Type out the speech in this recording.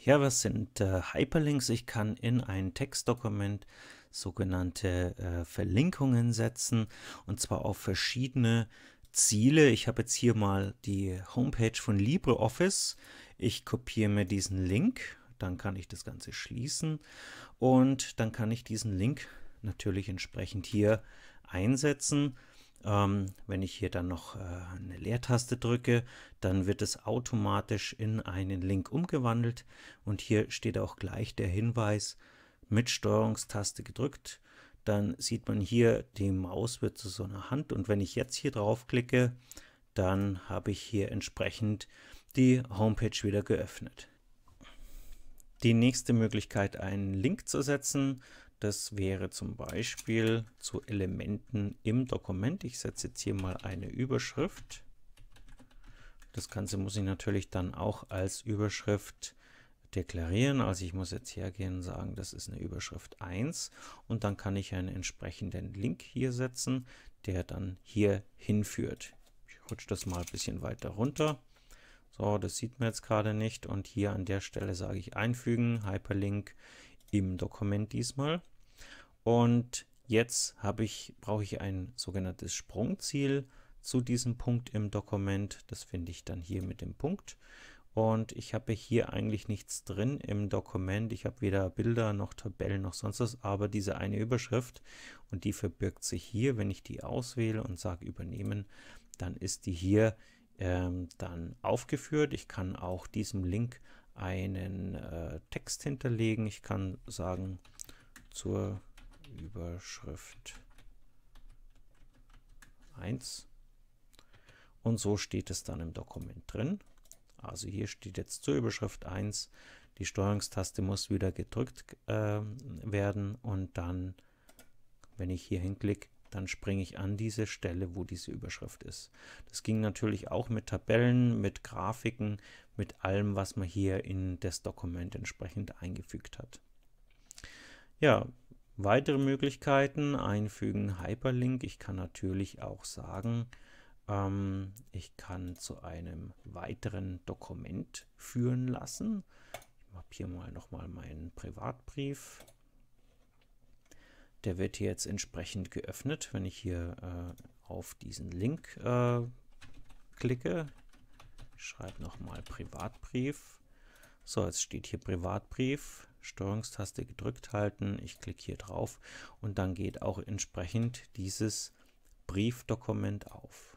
Ja, was sind äh, Hyperlinks? Ich kann in ein Textdokument sogenannte äh, Verlinkungen setzen und zwar auf verschiedene Ziele. Ich habe jetzt hier mal die Homepage von LibreOffice. Ich kopiere mir diesen Link, dann kann ich das Ganze schließen und dann kann ich diesen Link natürlich entsprechend hier einsetzen ähm, wenn ich hier dann noch äh, eine Leertaste drücke, dann wird es automatisch in einen Link umgewandelt und hier steht auch gleich der Hinweis mit Steuerungstaste gedrückt. Dann sieht man hier, die Maus wird zu so einer Hand und wenn ich jetzt hier drauf klicke, dann habe ich hier entsprechend die Homepage wieder geöffnet. Die nächste Möglichkeit, einen Link zu setzen, das wäre zum Beispiel zu Elementen im Dokument. Ich setze jetzt hier mal eine Überschrift. Das Ganze muss ich natürlich dann auch als Überschrift deklarieren. Also ich muss jetzt hergehen und sagen, das ist eine Überschrift 1 und dann kann ich einen entsprechenden Link hier setzen, der dann hier hinführt. Ich rutsche das mal ein bisschen weiter runter. So, das sieht man jetzt gerade nicht und hier an der Stelle sage ich einfügen, Hyperlink im Dokument diesmal. Und jetzt habe ich, brauche ich ein sogenanntes Sprungziel zu diesem Punkt im Dokument. Das finde ich dann hier mit dem Punkt. Und ich habe hier eigentlich nichts drin im Dokument. Ich habe weder Bilder noch Tabellen noch sonst was, aber diese eine Überschrift und die verbirgt sich hier. Wenn ich die auswähle und sage übernehmen, dann ist die hier ähm, dann aufgeführt. Ich kann auch diesem Link einen äh, Text hinterlegen. Ich kann sagen zur Überschrift 1. Und so steht es dann im Dokument drin. Also hier steht jetzt zur Überschrift 1. Die Steuerungstaste muss wieder gedrückt äh, werden und dann, wenn ich hier hinklicke, dann springe ich an diese Stelle, wo diese Überschrift ist. Das ging natürlich auch mit Tabellen, mit Grafiken, mit allem, was man hier in das Dokument entsprechend eingefügt hat. Ja, weitere Möglichkeiten, einfügen Hyperlink. Ich kann natürlich auch sagen, ähm, ich kann zu einem weiteren Dokument führen lassen. Ich habe hier mal nochmal meinen Privatbrief. Der wird hier jetzt entsprechend geöffnet, wenn ich hier äh, auf diesen Link äh, klicke. Ich schreibe nochmal Privatbrief. So, jetzt steht hier Privatbrief. Steuerungstaste gedrückt halten. Ich klicke hier drauf und dann geht auch entsprechend dieses Briefdokument auf.